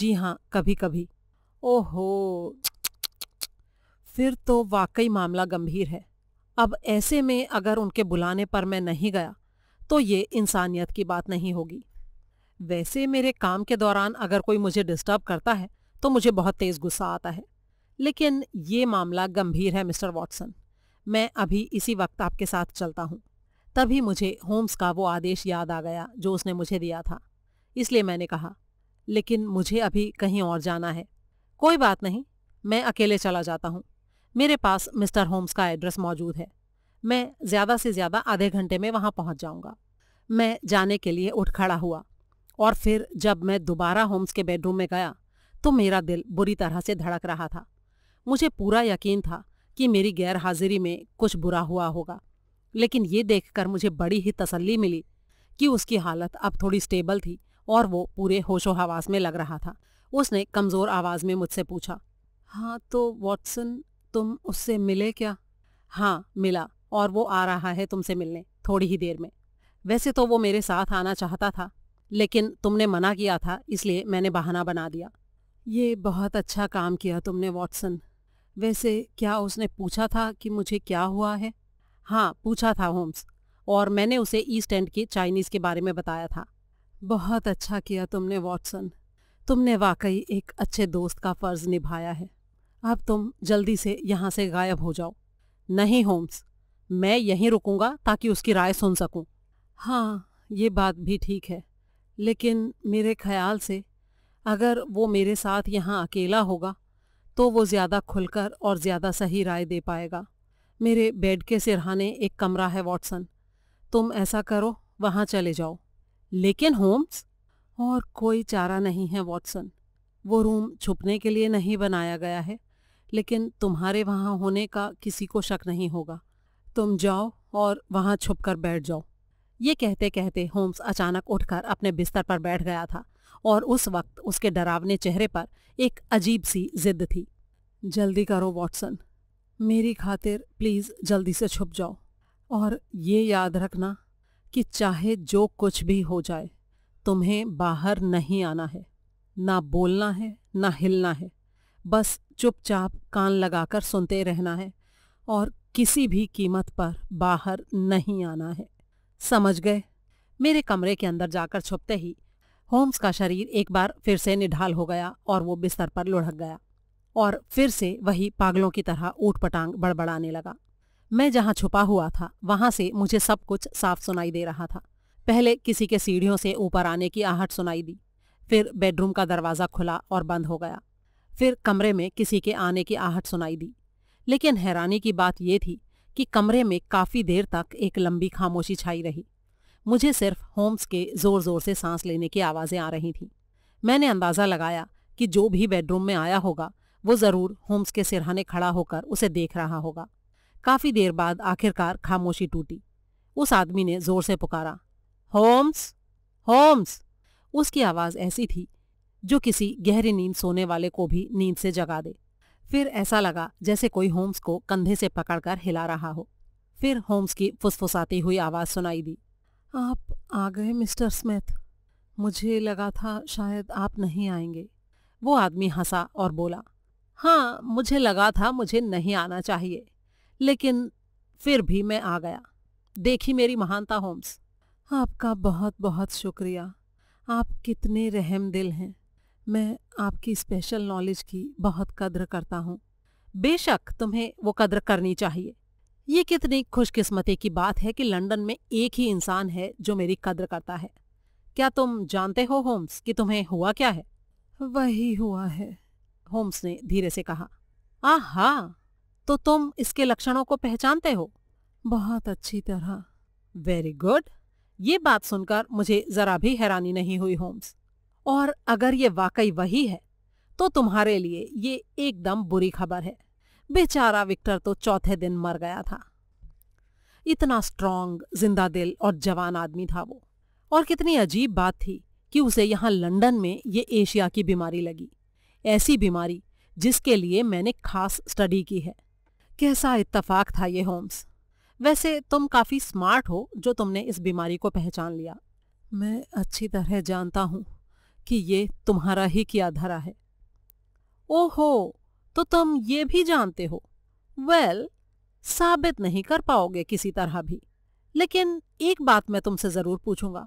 जी हाँ कभी कभी ओहो फिर तो वाकई मामला गंभीर है अब ऐसे में अगर उनके बुलाने पर मैं नहीं गया तो ये इंसानियत की बात नहीं होगी वैसे मेरे काम के दौरान अगर कोई मुझे डिस्टर्ब करता है तो मुझे बहुत तेज़ गुस्सा आता है लेकिन ये मामला गंभीर है मिस्टर वॉटसन मैं अभी इसी वक्त आपके साथ चलता हूँ तभी मुझे होम्स का वो आदेश याद आ गया जो उसने मुझे दिया था इसलिए मैंने कहा लेकिन मुझे अभी कहीं और जाना है कोई बात नहीं मैं अकेले चला जाता हूँ मेरे पास मिस्टर होम्स का एड्रेस मौजूद है मैं ज़्यादा से ज़्यादा आधे घंटे में वहाँ पहुँच जाऊँगा मैं जाने के लिए उठ खड़ा हुआ और फिर जब मैं दोबारा होम्स के बेडरूम में गया तो मेरा दिल बुरी तरह से धड़क रहा था मुझे पूरा यकीन था कि मेरी गैर हाजिरी में कुछ बुरा हुआ होगा लेकिन ये देखकर मुझे बड़ी ही तसल्ली मिली कि उसकी हालत अब थोड़ी स्टेबल थी और वो पूरे होशो हवास में लग रहा था उसने कमज़ोर आवाज़ में मुझसे पूछा हाँ तो वॉटसन तुम उससे मिले क्या हाँ मिला और वो आ रहा है तुमसे मिलने थोड़ी ही देर में वैसे तो वो मेरे साथ आना चाहता था लेकिन तुमने मना किया था इसलिए मैंने बहाना बना दिया ये बहुत अच्छा काम किया तुमने वॉटसन वैसे क्या उसने पूछा था कि मुझे क्या हुआ है हाँ पूछा था होम्स और मैंने उसे ईस्ट एंड के चाइनीज़ के बारे में बताया था बहुत अच्छा किया तुमने वॉटसन तुमने वाकई एक अच्छे दोस्त का फ़र्ज़ निभाया है अब तुम जल्दी से यहाँ से गायब हो जाओ नहीं होम्स मैं यहीं रुकूंगा ताकि उसकी राय सुन सकूं। हाँ ये बात भी ठीक है लेकिन मेरे ख्याल से अगर वो मेरे साथ यहाँ अकेला होगा तो वो ज़्यादा खुलकर और ज़्यादा सही राय दे पाएगा मेरे बेड के सिरहाने एक कमरा है वॉटसन तुम ऐसा करो वहाँ चले जाओ लेकिन होम्स और कोई चारा नहीं है वॉटसन वो रूम छुपने के लिए नहीं बनाया गया है लेकिन तुम्हारे वहाँ होने का किसी को शक नहीं होगा तुम जाओ और वहाँ छुप कर बैठ जाओ ये कहते कहते होम्स अचानक उठकर अपने बिस्तर पर बैठ गया था और उस वक्त उसके डरावने चेहरे पर एक अजीब सी जिद थी जल्दी करो वॉटसन मेरी खातिर प्लीज़ जल्दी से छुप जाओ और ये याद रखना कि चाहे जो कुछ भी हो जाए तुम्हें बाहर नहीं आना है ना बोलना है ना हिलना है बस चुपचाप कान लगाकर सुनते रहना है और किसी भी कीमत पर बाहर नहीं आना है समझ गए मेरे कमरे के अंदर जाकर छुपते ही होम्स का शरीर एक बार फिर से निढाल हो गया और वो बिस्तर पर लुढ़क गया और फिर से वही पागलों की तरह ऊट पटांग बड़बड़ाने लगा मैं जहाँ छुपा हुआ था वहाँ से मुझे सब कुछ साफ सुनाई दे रहा था पहले किसी के सीढ़ियों से ऊपर आने की आहट सुनाई दी फिर बेडरूम का दरवाज़ा खुला और बंद हो गया फिर कमरे में किसी के आने की आहट सुनाई दी लेकिन हैरानी की बात यह थी कि कमरे में काफ़ी देर तक एक लंबी खामोशी छाई रही मुझे सिर्फ होम्स के ज़ोर ज़ोर से सांस लेने की आवाज़ें आ रही थीं मैंने अंदाज़ा लगाया कि जो भी बेडरूम में आया होगा वो ज़रूर होम्स के सिरहाने खड़ा होकर उसे देख रहा होगा काफ़ी देर बाद आखिरकार खामोशी टूटी उस आदमी ने ज़ोर से पुकारा होम्स होम्स उसकी आवाज़ ऐसी थी जो किसी गहरी नींद सोने वाले को भी नींद से जगा दे फिर ऐसा लगा जैसे कोई होम्स को कंधे से पकड़कर हिला रहा हो फिर होम्स की फुसफुसाती हुई आवाज़ सुनाई दी आप आ गए मिस्टर स्मिथ मुझे लगा था शायद आप नहीं आएंगे वो आदमी हंसा और बोला हाँ मुझे लगा था मुझे नहीं आना चाहिए लेकिन फिर भी मैं आ गया देखी मेरी महानता होम्स आपका बहुत बहुत शुक्रिया आप कितने रहम दिल हैं मैं आपकी स्पेशल नॉलेज की बहुत कद्र करता हूँ बेशक तुम्हें वो कद्र करनी चाहिए ये कितनी खुशकिस्मती की बात है कि लंदन में एक ही इंसान है जो मेरी कद्र करता है क्या तुम जानते हो होम्स कि तुम्हें हुआ क्या है वही हुआ है होम्स ने धीरे से कहा आहा तो तुम इसके लक्षणों को पहचानते हो बहुत अच्छी तरह वेरी गुड ये बात सुनकर मुझे जरा भी हैरानी नहीं हुई होम्स और अगर ये वाकई वही है तो तुम्हारे लिए ये एकदम बुरी खबर है बेचारा विक्टर तो चौथे दिन मर गया था इतना स्ट्रांग जिंदा दिल और जवान आदमी था वो और कितनी अजीब बात थी कि उसे यहाँ लंदन में ये एशिया की बीमारी लगी ऐसी बीमारी जिसके लिए मैंने खास स्टडी की है कैसा इत्तेफाक था ये होम्स वैसे तुम काफ़ी स्मार्ट हो जो तुमने इस बीमारी को पहचान लिया मैं अच्छी तरह जानता हूँ कि ये तुम्हारा ही किया धरा है ओहो तो तुम ये भी जानते हो वेल well, साबित नहीं कर पाओगे किसी तरह भी लेकिन एक बात मैं तुमसे ज़रूर पूछूंगा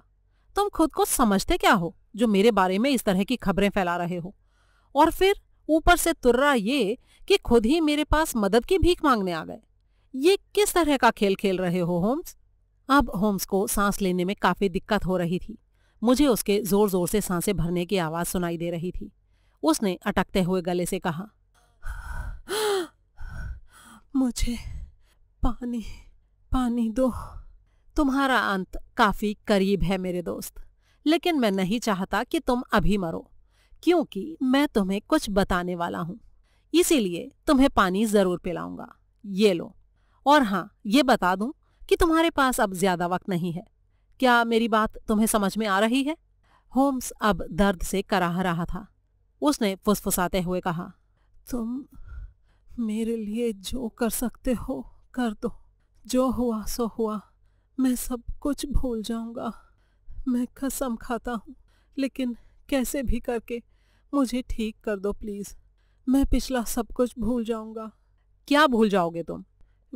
तुम खुद को समझते क्या हो जो मेरे बारे में इस तरह की खबरें फैला रहे हो और फिर ऊपर से तुर्रा ये कि खुद ही मेरे पास मदद की भीख मांगने आ गए ये किस तरह का खेल खेल रहे हो होम्स अब होम्स को सांस लेने में काफ़ी दिक्कत हो रही थी मुझे उसके जोर जोर से सांसें भरने की आवाज़ सुनाई दे रही थी उसने अटकते हुए गले से कहा मुझे पानी पानी दो तुम्हारा अंत काफी करीब है मेरे दोस्त लेकिन मैं नहीं चाहता कि तुम अभी मरो क्योंकि मैं तुम्हें कुछ बताने वाला हूँ इसीलिए तुम्हें पानी जरूर पिलाऊंगा ये लो और हाँ ये बता दूं कि तुम्हारे पास अब ज्यादा वक्त नहीं है क्या मेरी बात तुम्हें समझ में आ रही है होम्स अब दर्द से कराह रहा था उसने फुसफुसाते हुए कहा तुम मेरे लिए जो कर सकते हो कर दो जो हुआ सो हुआ मैं सब कुछ भूल जाऊंगा मैं कसम खाता हूँ लेकिन कैसे भी करके मुझे ठीक कर दो प्लीज़ मैं पिछला सब कुछ भूल जाऊंगा क्या भूल जाओगे तुम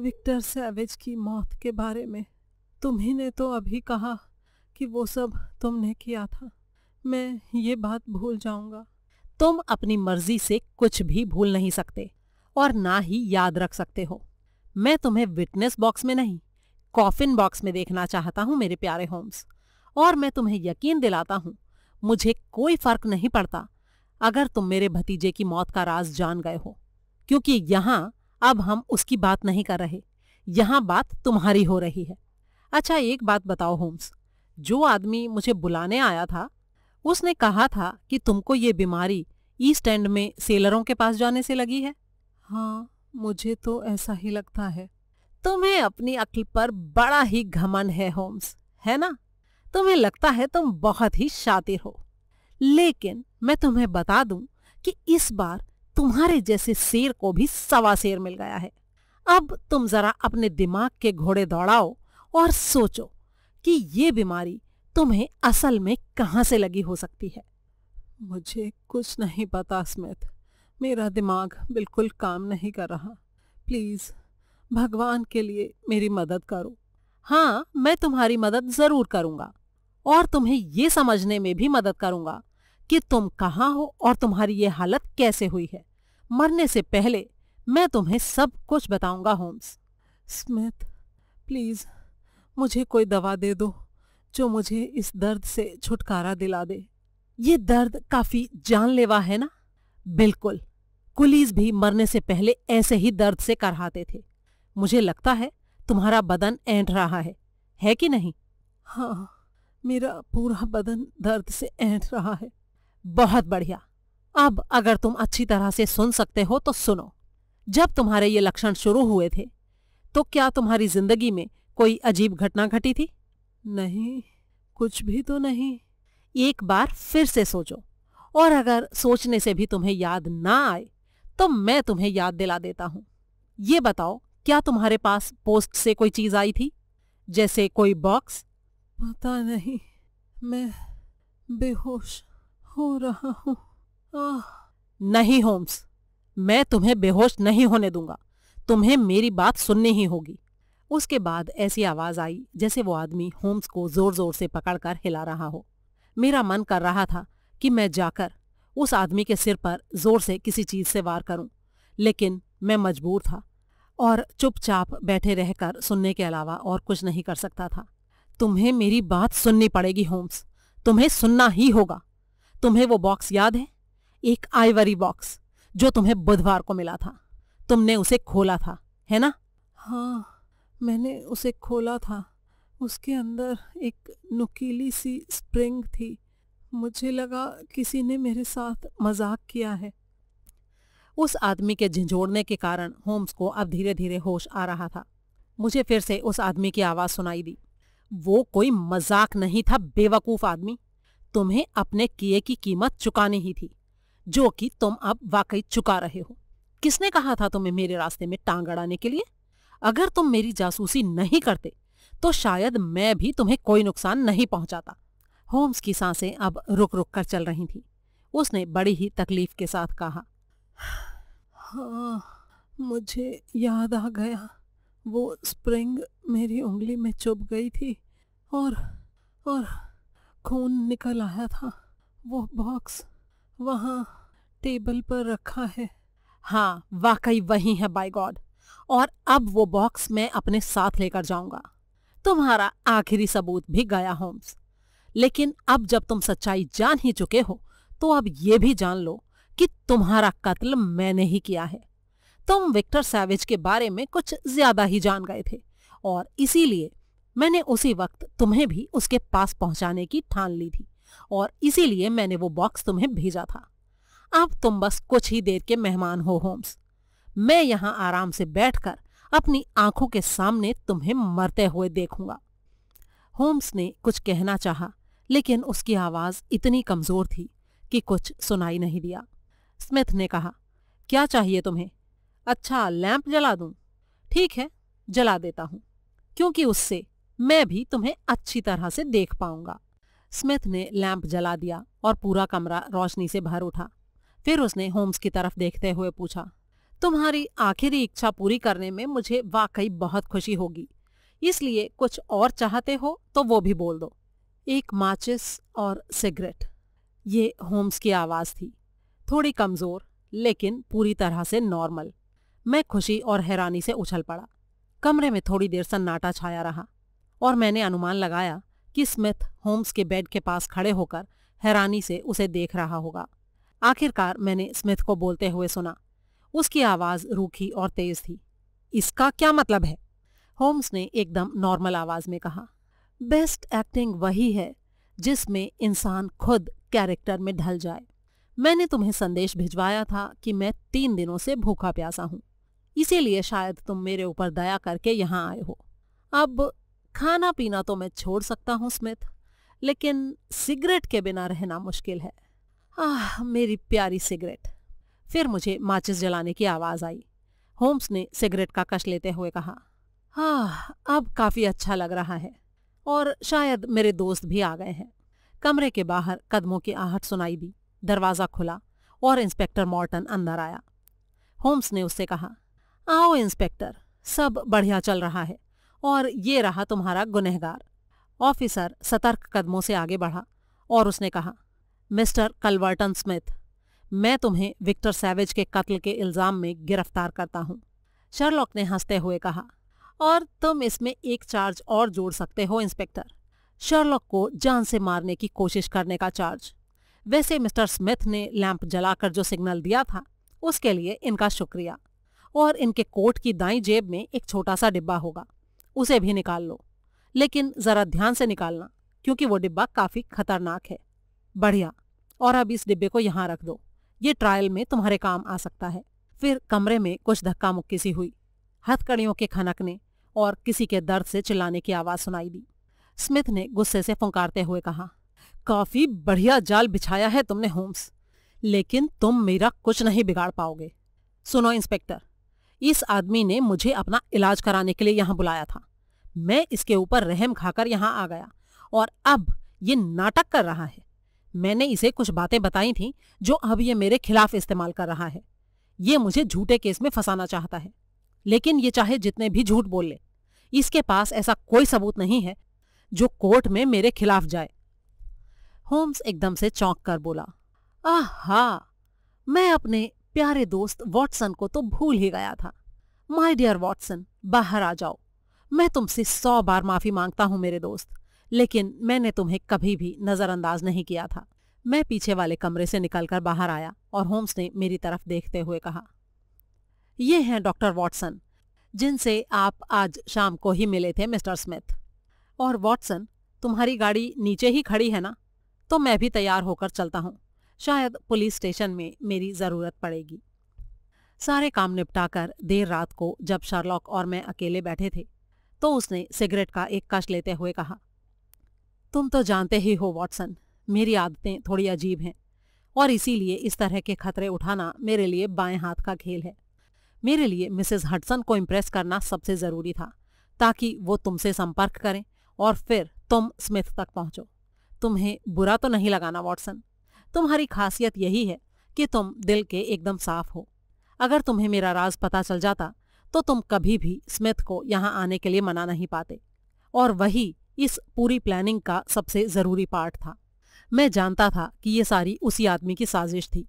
विक्टर सैवेज की मौत के बारे में तुम्ही तो अभी कहा कि वो सब तुमने किया था मैं ये बात भूल जाऊंगा तुम अपनी मर्जी से कुछ भी भूल नहीं सकते और ना ही याद रख सकते हो मैं तुम्हें विटनेस बॉक्स में नहीं कॉफिन बॉक्स में देखना चाहता हूँ मेरे प्यारे होम्स और मैं तुम्हें यकीन दिलाता हूँ मुझे कोई फर्क नहीं पड़ता अगर तुम मेरे भतीजे की मौत का राज जान गए हो क्योंकि यहाँ अब हम उसकी बात नहीं कर रहे यहाँ बात तुम्हारी हो रही है अच्छा एक बात बताओ होम्स जो आदमी मुझे बुलाने आया था उसने कहा था कि तुमको ये बीमारी ईस्ट एंड में सेलरों के पास जाने से लगी है हाँ मुझे तो ऐसा ही लगता है तुम्हें अपनी अक्ल पर बड़ा ही घमन है होम्स है ना तुम्हें लगता है तुम बहुत ही शातिर हो लेकिन मैं तुम्हें बता दूं कि इस बार तुम्हारे जैसे शेर को भी सवा शेर मिल गया है अब तुम जरा अपने दिमाग के घोड़े दौड़ाओ और सोचो कि ये बीमारी तुम्हें असल में कहाँ से लगी हो सकती है मुझे कुछ नहीं पता स्मिथ मेरा दिमाग बिल्कुल काम नहीं कर रहा प्लीज़ भगवान के लिए मेरी मदद करो हाँ मैं तुम्हारी मदद ज़रूर करूँगा और तुम्हें ये समझने में भी मदद करूँगा कि तुम कहाँ हो और तुम्हारी ये हालत कैसे हुई है मरने से पहले मैं तुम्हें सब कुछ बताऊँगा होम्स स्मिथ प्लीज़ मुझे कोई दवा दे दो जो मुझे इस दर्द से छुटकारा दिला दे ये दर्द काफी जानलेवा है ना बिल्कुल कुलीज भी मरने से पहले ऐसे ही दर्द से करहाते थे मुझे लगता है तुम्हारा बदन ऐंठ रहा है है कि नहीं हाँ मेरा पूरा बदन दर्द से ऐंठ रहा है बहुत बढ़िया अब अगर तुम अच्छी तरह से सुन सकते हो तो सुनो जब तुम्हारे ये लक्षण शुरू हुए थे तो क्या तुम्हारी जिंदगी में कोई अजीब घटना घटी थी नहीं कुछ भी तो नहीं एक बार फिर से सोचो और अगर सोचने से भी तुम्हें याद ना आए तो मैं तुम्हें याद दिला देता हूं ये बताओ क्या तुम्हारे पास पोस्ट से कोई चीज आई थी जैसे कोई बॉक्स पता नहीं मैं बेहोश हो रहा हूं आह नहीं होम्स मैं तुम्हें बेहोश नहीं होने दूंगा तुम्हें मेरी बात सुननी ही होगी उसके बाद ऐसी आवाज आई जैसे वो आदमी होम्स को जोर जोर से पकड़कर हिला रहा हो मेरा मन कर रहा था कि मैं जाकर उस आदमी के सिर पर जोर से किसी चीज से वार करूं लेकिन मैं मजबूर था और चुपचाप बैठे रहकर सुनने के अलावा और कुछ नहीं कर सकता था तुम्हें मेरी बात सुननी पड़ेगी होम्स तुम्हें सुनना ही होगा तुम्हें वो बॉक्स याद है एक आइवरी बॉक्स जो तुम्हें बुधवार को मिला था तुमने उसे खोला था है ना हाँ मैंने उसे खोला था उसके अंदर एक नुकीली सी स्प्रिंग थी मुझे लगा किसी ने मेरे साथ मजाक किया है उस आदमी के झिझोड़ने के कारण होम्स को अब धीरे धीरे होश आ रहा था मुझे फिर से उस आदमी की आवाज़ सुनाई दी वो कोई मजाक नहीं था बेवकूफ़ आदमी तुम्हें अपने किए की कीमत चुकानी ही थी जो कि तुम अब वाकई चुका रहे हो किसने कहा था तुम्हें मेरे रास्ते में टांग अड़ाने के लिए अगर तुम मेरी जासूसी नहीं करते तो शायद मैं भी तुम्हें कोई नुकसान नहीं पहुंचाता होम्स की सांसें अब रुक रुक कर चल रही थीं उसने बड़ी ही तकलीफ के साथ कहा हाँ मुझे याद आ गया वो स्प्रिंग मेरी उंगली में चुभ गई थी और और खून निकल आया था वो बॉक्स वहाँ टेबल पर रखा है हाँ वाकई वही है बाय गॉड और अब वो बॉक्स मैं अपने साथ लेकर जाऊंगा तुम्हारा आखिरी सबूत भी गया होम्स लेकिन अब जब तुम सच्चाई जान ही चुके हो तो अब ये भी जान लो कि तुम्हारा कत्ल मैंने ही किया है तुम विक्टर सैविज के बारे में कुछ ज्यादा ही जान गए थे और इसीलिए मैंने उसी वक्त तुम्हें भी उसके पास पहुंचाने की ठान ली थी और इसीलिए मैंने वो बॉक्स तुम्हें भेजा था अब तुम बस कुछ ही देर के मेहमान हो होम्स मैं यहाँ आराम से बैठकर अपनी आंखों के सामने तुम्हें मरते हुए देखूंगा होम्स ने कुछ कहना चाहा लेकिन उसकी आवाज इतनी कमजोर थी कि कुछ सुनाई नहीं दिया स्मिथ ने कहा क्या चाहिए तुम्हें अच्छा लैंप जला दूं ठीक है जला देता हूं क्योंकि उससे मैं भी तुम्हें अच्छी तरह से देख पाऊंगा स्मिथ ने लैंप जला दिया और पूरा कमरा रोशनी से भर उठा फिर उसने होम्स की तरफ देखते हुए पूछा तुम्हारी आखिरी इच्छा पूरी करने में मुझे वाकई बहुत खुशी होगी इसलिए कुछ और चाहते हो तो वो भी बोल दो एक माचिस और सिगरेट ये होम्स की आवाज़ थी थोड़ी कमज़ोर लेकिन पूरी तरह से नॉर्मल मैं खुशी और हैरानी से उछल पड़ा कमरे में थोड़ी देर सन्नाटा छाया रहा और मैंने अनुमान लगाया कि स्मिथ होम्स के बेड के पास खड़े होकर हैरानी से उसे देख रहा होगा आखिरकार मैंने स्मिथ को बोलते हुए सुना उसकी आवाज रूखी और तेज थी इसका क्या मतलब है होम्स ने एकदम नॉर्मल आवाज में कहा बेस्ट एक्टिंग वही है जिसमें इंसान खुद कैरेक्टर में ढल जाए मैंने तुम्हें संदेश भिजवाया था कि मैं तीन दिनों से भूखा प्यासा हूं इसीलिए शायद तुम मेरे ऊपर दया करके यहाँ आए हो अब खाना पीना तो मैं छोड़ सकता हूँ स्मिथ लेकिन सिगरेट के बिना रहना मुश्किल है आह मेरी प्यारी सिगरेट फिर मुझे माचिस जलाने की आवाज़ आई होम्स ने सिगरेट का कश लेते हुए कहा हाँ अब काफ़ी अच्छा लग रहा है और शायद मेरे दोस्त भी आ गए हैं कमरे के बाहर कदमों की आहट सुनाई दी दरवाज़ा खुला और इंस्पेक्टर मॉर्टन अंदर आया होम्स ने उससे कहा आओ इंस्पेक्टर सब बढ़िया चल रहा है और ये रहा तुम्हारा गुनहगार ऑफिसर सतर्क कदमों से आगे बढ़ा और उसने कहा मिस्टर कलवर्टन स्मिथ मैं तुम्हें विक्टर सैवेज के कत्ल के इल्ज़ाम में गिरफ्तार करता हूँ शर्लॉक ने हंसते हुए कहा और तुम इसमें एक चार्ज और जोड़ सकते हो इंस्पेक्टर शर्लॉक को जान से मारने की कोशिश करने का चार्ज वैसे मिस्टर स्मिथ ने लैंप जलाकर जो सिग्नल दिया था उसके लिए इनका शुक्रिया और इनके कोट की दाई जेब में एक छोटा सा डिब्बा होगा उसे भी निकाल लो लेकिन ज़रा ध्यान से निकालना क्योंकि वो डिब्बा काफ़ी खतरनाक है बढ़िया और अब इस डिब्बे को यहाँ रख दो ये ट्रायल में तुम्हारे काम आ सकता है फिर कमरे में कुछ धक्का मुक्की सी हुई हथकड़ियों के खनकने और किसी के दर्द से चिल्लाने की आवाज़ सुनाई दी स्मिथ ने गुस्से से फुंकारते हुए कहा काफ़ी बढ़िया जाल बिछाया है तुमने होम्स लेकिन तुम मेरा कुछ नहीं बिगाड़ पाओगे सुनो इंस्पेक्टर इस आदमी ने मुझे अपना इलाज कराने के लिए यहाँ बुलाया था मैं इसके ऊपर रहम खाकर यहाँ आ गया और अब ये नाटक कर रहा है मैंने इसे कुछ बातें बताई थी जो अब ये मेरे खिलाफ इस्तेमाल कर रहा है ये मुझे झूठे केस में फंसाना चाहता है लेकिन ये चाहे जितने भी झूठ बोल ले इसके पास ऐसा कोई सबूत नहीं है जो कोर्ट में मेरे खिलाफ जाए होम्स एकदम से चौंक कर बोला आहा मैं अपने प्यारे दोस्त वॉटसन को तो भूल ही गया था माय डियर वॉटसन बाहर आ जाओ मैं तुमसे सौ बार माफी मांगता हूं मेरे दोस्त लेकिन मैंने तुम्हें कभी भी नज़रअंदाज नहीं किया था मैं पीछे वाले कमरे से निकलकर बाहर आया और होम्स ने मेरी तरफ देखते हुए कहा ये हैं डॉक्टर वॉटसन जिनसे आप आज शाम को ही मिले थे मिस्टर स्मिथ और वॉटसन तुम्हारी गाड़ी नीचे ही खड़ी है ना तो मैं भी तैयार होकर चलता हूँ शायद पुलिस स्टेशन में मेरी ज़रूरत पड़ेगी सारे काम निपटाकर देर रात को जब शार्लॉक और मैं अकेले बैठे थे तो उसने सिगरेट का एक कश लेते हुए कहा तुम तो जानते ही हो वॉटसन मेरी आदतें थोड़ी अजीब हैं और इसीलिए इस तरह के खतरे उठाना मेरे लिए बाएं हाथ का खेल है मेरे लिए मिसेस हटसन को इम्प्रेस करना सबसे ज़रूरी था ताकि वो तुमसे संपर्क करें और फिर तुम स्मिथ तक पहुंचो तुम्हें बुरा तो नहीं लगाना वॉटसन तुम्हारी खासियत यही है कि तुम दिल के एकदम साफ हो अगर तुम्हें मेरा राज पता चल जाता तो तुम कभी भी स्मिथ को यहाँ आने के लिए मना नहीं पाते और वही इस पूरी प्लानिंग का सबसे ज़रूरी पार्ट था मैं जानता था कि ये सारी उसी आदमी की साजिश थी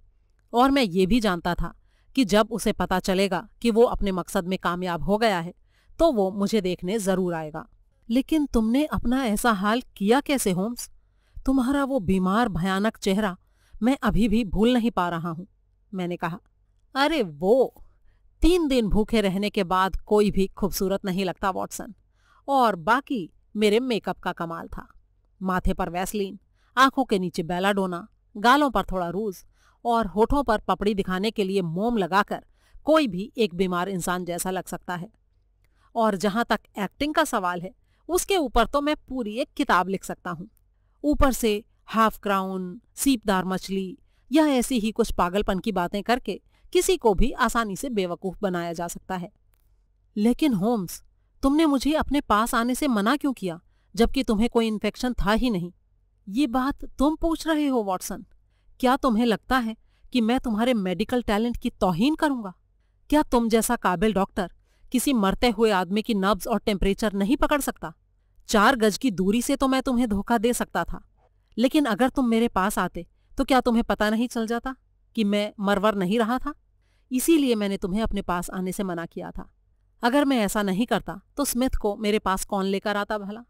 और मैं ये भी जानता था कि जब उसे पता चलेगा कि वो अपने मकसद में कामयाब हो गया है तो वो मुझे देखने ज़रूर आएगा लेकिन तुमने अपना ऐसा हाल किया कैसे होम्स तुम्हारा वो बीमार भयानक चेहरा मैं अभी भी भूल नहीं पा रहा हूँ मैंने कहा अरे वो तीन दिन भूखे रहने के बाद कोई भी खूबसूरत नहीं लगता वॉटसन और बाकी मेरे मेकअप का कमाल था माथे पर वैसलीन आंखों के नीचे डोना गालों पर थोड़ा रूज और होठों पर पपड़ी दिखाने के लिए मोम लगाकर कोई भी एक बीमार इंसान जैसा लग सकता है और जहां तक एक्टिंग का सवाल है उसके ऊपर तो मैं पूरी एक किताब लिख सकता हूँ ऊपर से हाफ क्राउन सीपदार मछली या ऐसी ही कुछ पागलपन की बातें करके किसी को भी आसानी से बेवकूफ बनाया जा सकता है लेकिन होम्स तुमने मुझे अपने पास आने से मना क्यों किया जबकि तुम्हें कोई इन्फेक्शन था ही नहीं ये बात तुम पूछ रहे हो वॉटसन क्या तुम्हें लगता है कि मैं तुम्हारे मेडिकल टैलेंट की तोहिन करूंगा क्या तुम जैसा काबिल डॉक्टर किसी मरते हुए आदमी की नब्ज और टेम्परेचर नहीं पकड़ सकता चार गज की दूरी से तो मैं तुम्हें धोखा दे सकता था लेकिन अगर तुम मेरे पास आते तो क्या तुम्हें पता नहीं चल जाता कि मैं मरवर नहीं रहा था इसीलिए मैंने तुम्हें अपने पास आने से मना किया था अगर मैं ऐसा नहीं करता तो स्मिथ को मेरे पास कौन लेकर आता भला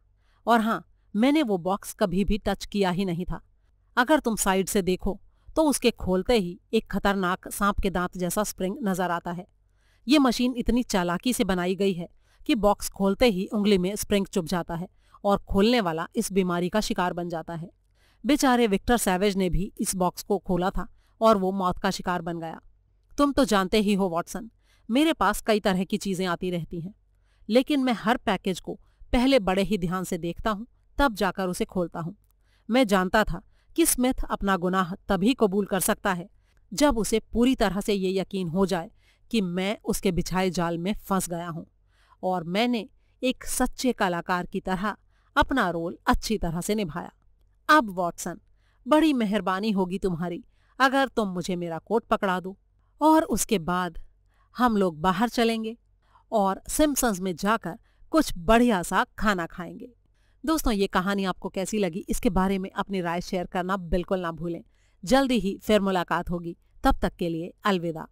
और हाँ मैंने वो बॉक्स कभी भी टच किया ही नहीं था अगर तुम साइड से देखो तो उसके खोलते ही एक खतरनाक सांप के दांत जैसा स्प्रिंग नजर आता है ये मशीन इतनी चालाकी से बनाई गई है कि बॉक्स खोलते ही उंगली में स्प्रिंग चुप जाता है और खोलने वाला इस बीमारी का शिकार बन जाता है बेचारे विक्टर सैवेज ने भी इस बॉक्स को खोला था और वो मौत का शिकार बन गया तुम तो जानते ही हो वॉटसन मेरे पास कई तरह की चीज़ें आती रहती हैं लेकिन मैं हर पैकेज को पहले बड़े ही ध्यान से देखता हूँ तब जाकर उसे खोलता हूँ मैं जानता था कि स्मिथ अपना गुनाह तभी कबूल कर सकता है जब उसे पूरी तरह से ये यकीन हो जाए कि मैं उसके बिछाए जाल में फंस गया हूँ और मैंने एक सच्चे कलाकार की तरह अपना रोल अच्छी तरह से निभाया अब वॉटसन बड़ी मेहरबानी होगी तुम्हारी अगर तुम मुझे मेरा कोट पकड़ा दो और उसके बाद हम लोग बाहर चलेंगे और सिम्पसन्स में जाकर कुछ बढ़िया सा खाना खाएंगे दोस्तों ये कहानी आपको कैसी लगी इसके बारे में अपनी राय शेयर करना बिल्कुल ना भूलें जल्दी ही फिर मुलाकात होगी तब तक के लिए अलविदा